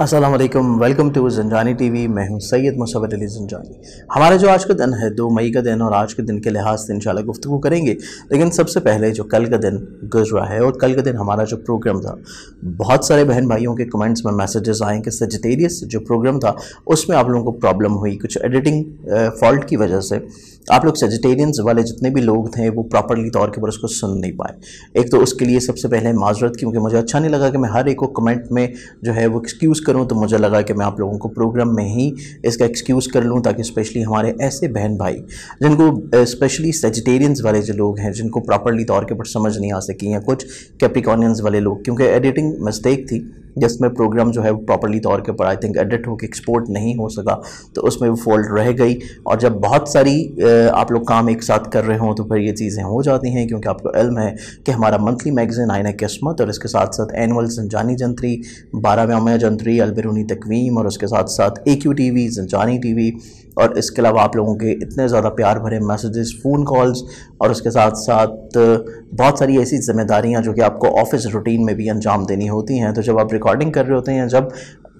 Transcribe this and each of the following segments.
अस्सलाम वालेकुम welcome to जंजानी TV मैं हूं सैयद मुसवर अली जंजानी हमारा जो आज का दिन है दो मई का दिन और आज के दिन के लिहाज से इंशाल्लाह गुफ्तु करेंगे लेकिन सबसे पहले जो कल का दिन गुजरा है और कल का दिन हमारा जो प्रोग्राम था बहुत सारे बहन भाइयों के कमेंट्स में मैसेजेस आए कि सजटेरियस जो प्रोग्राम था उसमें आप लोगों को प्रॉब्लम हुई कुछ एडिटिंग फॉल्ट की वजह से आप लोग सेजिटेरियंस वाले जितने भी लोग थे वो प्रॉपरली तौर के ऊपर उसको सुन नहीं पाए एक तो उसके लिए सबसे पहले माजरत क्योंकि मुझे अच्छा नहीं लगा कि मैं हर एक को कमेंट में जो है वो एक्सक्यूज़ करूँ तो मुझे लगा कि मैं आप लोगों को प्रोग्राम में ही इसका एक्सक्यूज़ कर लूँ ताकि स्पेशली हमारे ऐसे बहन भाई जिनको स्पेशली सेजिटेरियंस वाले जो लोग हैं जिनको प्रॉपरली तौर के ऊपर समझ नहीं आ सकी या कुछ कैप्रिकॉनियंस वाले लोग क्योंकि एडिटिंग मिस्टेक थी जिसमें प्रोग्राम जो है वो प्रॉपरली तौर के पर आई थिंक एडिट होकर एक्सपोर्ट नहीं हो सका तो उसमें वो फॉल्ट रह गई और जब बहुत सारी आप लोग काम एक साथ कर रहे हों तो फिर ये चीज़ें हो जाती हैं क्योंकि आपको इल्म है कि हमारा मंथली मैगजीन आयन किस्मत और इसके साथ साथ एनअल जनजानी जंतरी बारहवें जंतरी अलबरूनी तकवीम और उसके साथ साथ ए क्यू टी वी जनजानी टी वी और इसके अलावा आप लोगों के इतने ज़्यादा प्यार भरे मैसेजेस फ़ोन कॉल्स और उसके साथ साथ बहुत सारी ऐसी जिम्मेदारियाँ जो कि आपको ऑफिस रूटीन में भी अंजाम देनी होती हैं तो जब आप रिकॉर्डिंग कर रहे होते हैं या जब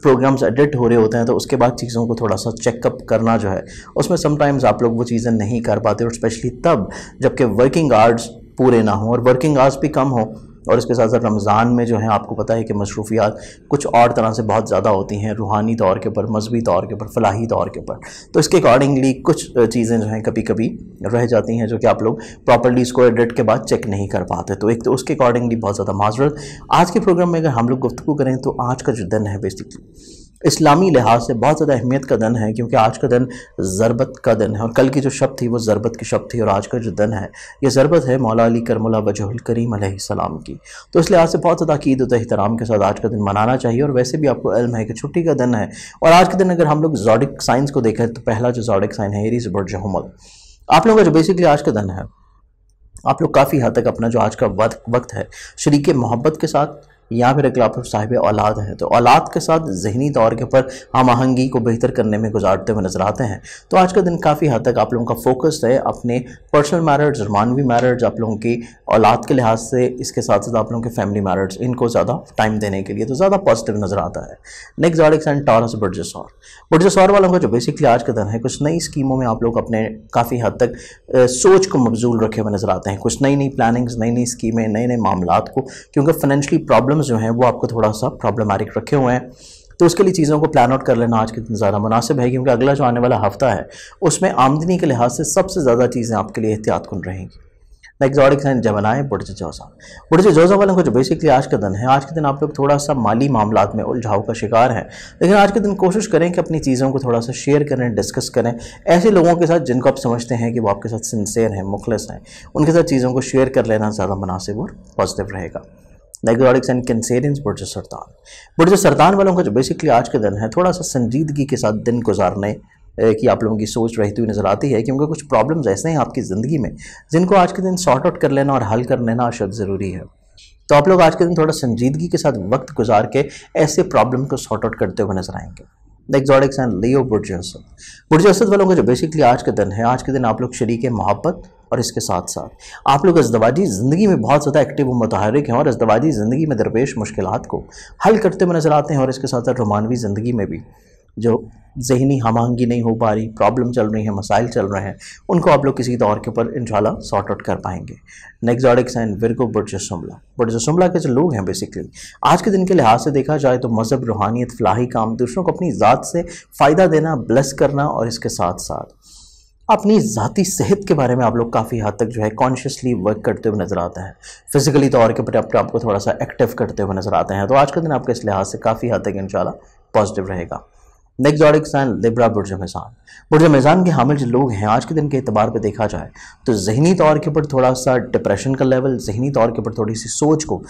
प्रोग्राम्स एडिट हो रहे होते हैं तो उसके बाद चीज़ों को थोड़ा सा चेकअप करना जो है उसमें समटाइम्स आप लोग वो चीज़ें नहीं कर पाते और स्पेशली तब जबकि वर्किंग आवर्स पूरे ना हों और वर्किंग आवर्स भी कम हो और इसके साथ साथ रमज़ान में जो है आपको पता है कि मसरूफियात कुछ और तरह से बहुत ज़्यादा होती हैं रूहानी तौर के ऊपर मजहबी तौर के ऊपर फलाही तौर के ऊपर तो इसके अकॉर्डिंगली कुछ चीज़ें जो हैं कभी कभी रह जाती हैं जो कि आप लोग प्रॉपरली इसको एडिट के बाद चेक नहीं कर पाते तो एक तो उसके अकॉर्डिंगली बहुत ज़्यादा माजरत आज के प्रोग्राम में अगर हम लोग गुफ्तु करें तो आज का जो दिन है बेसिकली इस्लामी लिहाज से बहुत ज़्यादा अहमियत का दिन है क्योंकि आज का दिन ज़रबत का दिन है और कल की जो शब थी वो ज़रबत की शब थी और आज का जो दिन है ये ज़रबत है मौला अली करमला वजहुल करीम सलाम की तो इस लिहाज से बहुत ज़्यादा अकीद एहतराम के साथ आज का दिन मनाना चाहिए और वैसे भी आपको इल्म है कि छुट्टी का दिन है और आज के दिन अगर हम लोग जॉडिक साइंस को देखें तो पहला जो जॉडिक साइन है एरीज बर्ड जहमल आप लोगों का जो बेसिकली आज का दिन है आप लोग काफ़ी हद तक अपना जो आज का वक्त है शरीक मोहब्बत के साथ या फिर अगर साहिब औलाद हैं तो औलाद के साथ जहनी तौर के ऊपर हम आहंगी को बेहतर करने में गुजारते हुए नजर आते हैं तो आज का दिन काफ़ी हद तक आप लोगों का फोकस है अपने पर्सनल मैरिज मानवी मैरिज आप लोगों की औलाद के लिहाज से इसके साथ साथ आप लोगों के फैमिली मैरिज इनको ज़्यादा टाइम देने के लिए तो ज़्यादा पॉजिटिव नज़र आता है नेक्स्ट जार्डिक्स एंड टॉरस बुर्जसौर बुर्जसौर वालों का जो बेसिकली आज का दिन है कुछ नई स्कीमों में आप लोग अपने काफ़ी हद तक सोच को मबजूल रखे हुए नज़र आते हैं कुछ नई नई प्लानिंग्स नई नई स्कीमें नए नए मामला को क्योंकि फाइनेंशली प्रॉब्लम सिम्टम्स जो हैं वो आपको थोड़ा सा प्रॉब्लमारिक रखे हुए हैं तो उसके लिए चीज़ों को प्लान आउट कर लेना आज के दिन ज़्यादा मुनासिब है क्योंकि अगला जो आने वाला हफ्ता है उसमें आमदनी के लिहाज से सबसे ज़्यादा चीज़ें आपके लिए एहतियात कन रहेंगी एग्जॉटिक जमनाएँ बुढ़ज जोजा बुढ़ज जोजा वालों को जो बेसिकली आज का दिन है आज के दिन आप लोग थोड़ा सा माली मामला में उलझाव का शिकार हैं लेकिन आज के दिन कोशिश करें कि अपनी चीज़ों को थोड़ा सा शेयर करें डिस्कस करें ऐसे लोगों के साथ जिनको आप समझते हैं कि वो आपके साथ सिंसेर हैं मुखलस हैं उनके साथ चीज़ों को शेयर कर लेना ज़्यादा मुनासिब और पॉजिटिव रहेगा नाइकोटिक्स एंड कैंसेरियंस बुरज सरतान बुरज सरतान वालों का जो बेसिकली आज का दिन है थोड़ा सा संजीदगी के साथ दिन गुजारने की आप लोगों की सोच रहती हुई नज़र आती है क्योंकि कुछ प्रॉब्लम्स ऐसे हैं आपकी ज़िंदगी में जिनको आज के दिन सॉर्ट आउट कर लेना और हल कर लेना अशद ज़रूरी है तो आप लोग आज के दिन थोड़ा संजीदगी के साथ वक्त गुजार के ऐसे प्रॉब्लम को सॉर्ट आउट करते हुए नजर आएंगे एग्जॉटिक्स एंड लियो बुरज असद बुरज असद वालों का जो बेसिकली आज का दिन है आज के दिन आप लोग शरीक मोहब्बत और इसके साथ साथ आप लोग अजदवाजी ज़िंदगी में बहुत ज़्यादा एक्टिव व मतहरक हैं और अजदवाजी ज़िंदगी में दरपेश मुश्किल को हल करते हुए नज़र आते हैं और इसके साथ साथ रोमानवी ज़िंदगी में भी जो जहनी हमहंगी नहीं हो पा रही प्रॉब्लम चल रही है मसाइल चल रहे हैं उनको आप लोग किसी दौर के ऊपर इन सॉर्ट आउट कर पाएंगे नेक्स्ट जॉडिक साइन विरगो बुरजसुमला बुरजसुमला के जो लोग हैं बेसिकली आज के दिन के लिहाज से देखा जाए तो मज़हब रूहानियत फलाही काम दूसरों को अपनी ज़ात से फ़ायदा देना ब्लस करना और इसके साथ साथ अपनी ज़ाती सेहत के बारे में आप लोग काफ़ी हद तक जो है कॉन्शियसली वर्क करते हुए नज़र आते हैं फिजिकली तौर के ऊपर आपको थोड़ा सा एक्टिव करते हुए नज़र आते हैं तो आज का दिन आपके इस लिहाज से काफ़ी हद तक इन पॉजिटिव रहेगा नेक्स्ट साइन लिब्रा बुरज मैजान बुरज मैजान के हामिल जो लोग हैं आज के दिन के अतबार पर देखा जाए तो जहनी तौर के ऊपर थोड़ा सा डिप्रेशन का लेवल जहनी तौर के ऊपर थोड़ी सी सोच को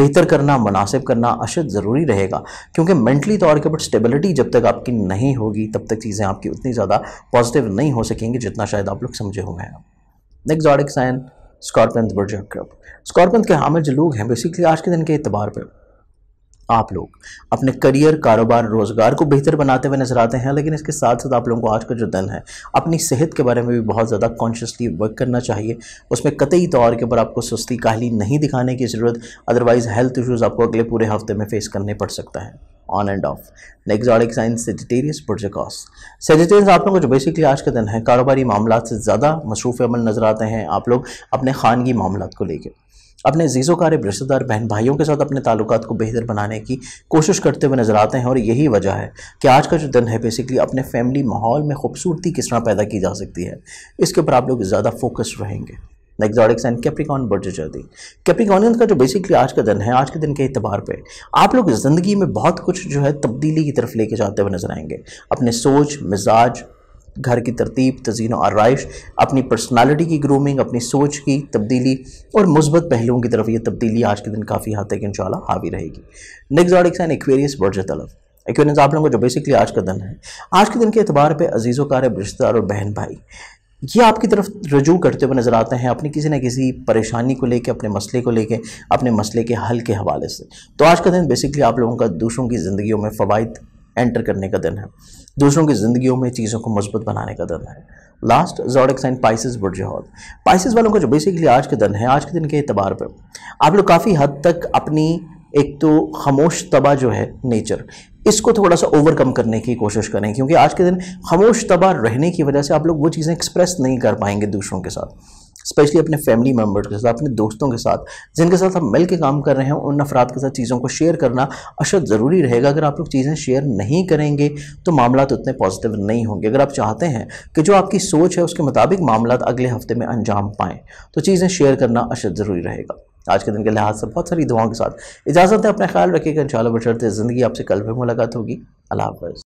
बेहतर करना मुनासिब करना अशद ज़रूरी रहेगा क्योंकि मैंटली तौर के ऊपर स्टेबिलिटी जब तक आपकी नहीं होगी तब तक चीज़ें आपकी उतनी ज़्यादा पॉजिटिव नहीं हो सकेंगी जितना शायद आप लोग समझे हुए हैं नेक्स्ट साइन स्कॉटलैंड बुरज क्लब के हामिल जो लोग हैं बेसिकली आज के दिन के अतबार पर आप लोग अपने करियर कारोबार रोज़गार को बेहतर बनाते हुए नजर आते हैं लेकिन इसके साथ साथ आप लोगों को आज का जो दिन है अपनी सेहत के बारे में भी बहुत ज़्यादा कॉन्शियसली वर्क करना चाहिए उसमें कतई तौर के ऊपर आपको सुस्ती काहली नहीं दिखाने की ज़रूरत अदरवाइज़ हेल्थ इश्यूज़ आपको अगले पूरे हफ्ते में फेस करने पड़ सकता है on and off next zodiac signs Sagittarius प्रोजेकॉस सेजिटेरियस आप लोगों को जो बेसिकली आज का दिन है कारोबारी मामला से ज़्यादा मसरूफ़ अमल नज़र आते हैं आप लोग अपने खानगी मामला को लेकर अपने अजीज़ों का रिश्तेदार बहन भाइयों के साथ अपने ताल्लुक को बेहतर बनाने की कोशिश करते हुए नज़र आते हैं और यही वजह है कि आज का जो दिन है बेसिकली अपने फैमिली माहौल में खूबसूरती किस तरह पैदा की जा सकती है इसके ऊपर आप लोग ज़्यादा फोकस रहेंगे एग्जॉटिक्स एंड कैप्रिकॉन बर्ड जर्दी कैप्रिकॉनियन का जो बेसिकली आज का दिन है आज के दिन के अतबार पर आप लोग ज़िंदगी में बहुत कुछ जो है तब्दीली की तरफ लेके जाते हुए नजर आएंगे अपने सोच मिजाज घर की तरतीब तजीन आरइश अपनी पर्सनालिटी की ग्रूमिंग अपनी सोच की तब्दीली और मुस्बत पहलुओं की तरफ ये तब्दीली आज के दिन काफ़ी हद तक इन हावी रहेगी नेक्स्ट ऑडिक्स एंड एक्वेरियस बर्ज तलब एक्वेरियस आप लोगों को जो बेसिकली आज का दिन है आज के दिन के अतबार पर अजीज़ों कार रिश्तेदार और बहन भाई ये आपकी तरफ रजू करते हुए नज़र आते हैं अपनी किसी न किसी परेशानी को लेके अपने मसले को लेके अपने मसले के हल के हवाले से तो आज का दिन बेसिकली आप लोगों का दूसरों की ज़िंदगियों में फ़वाद एंटर करने का दिन है दूसरों की ज़िंदगियों में चीज़ों को मजबूत बनाने का दिन है लास्ट जोडिक्स साइन पाइसिस बुरजहद पाइसिस वालों का जो बेसिकली आज के दिन है आज के दिन के अतबार पर आप लोग काफ़ी हद तक अपनी एक तो खामोश तबाह जो है नेचर इसको थोड़ा सा ओवरकम करने की कोशिश करें क्योंकि आज के दिन खामोश तबाह रहने की वजह से आप लोग वो चीज़ें एक्सप्रेस नहीं कर पाएंगे दूसरों के साथ स्पेशली अपने फैमिली मेम्बर के साथ अपने दोस्तों के साथ जिनके साथ आप मिल के काम कर रहे हैं उन अफराद के साथ चीज़ों को शेयर करना अशद ज़रूरी रहेगा अगर आप लोग चीज़ें शेयर नहीं करेंगे तो मामला तो उतने पॉजिटिव नहीं होंगे अगर आप चाहते हैं कि जो आपकी सोच है उसके मुताबिक मामला अगले हफ्ते में अंजाम पाएँ तो चीज़ें शेयर करना अशद ज़रूरी रहेगा आज के दिन के लिहाज से बहुत सारी दुआओं के साथ इजाज़त है अपना ख्याल रखिएगा इन शाला बशरते ज़िंदगी आपसे कल भी मुलाकात होगी अल्लाह हाफ़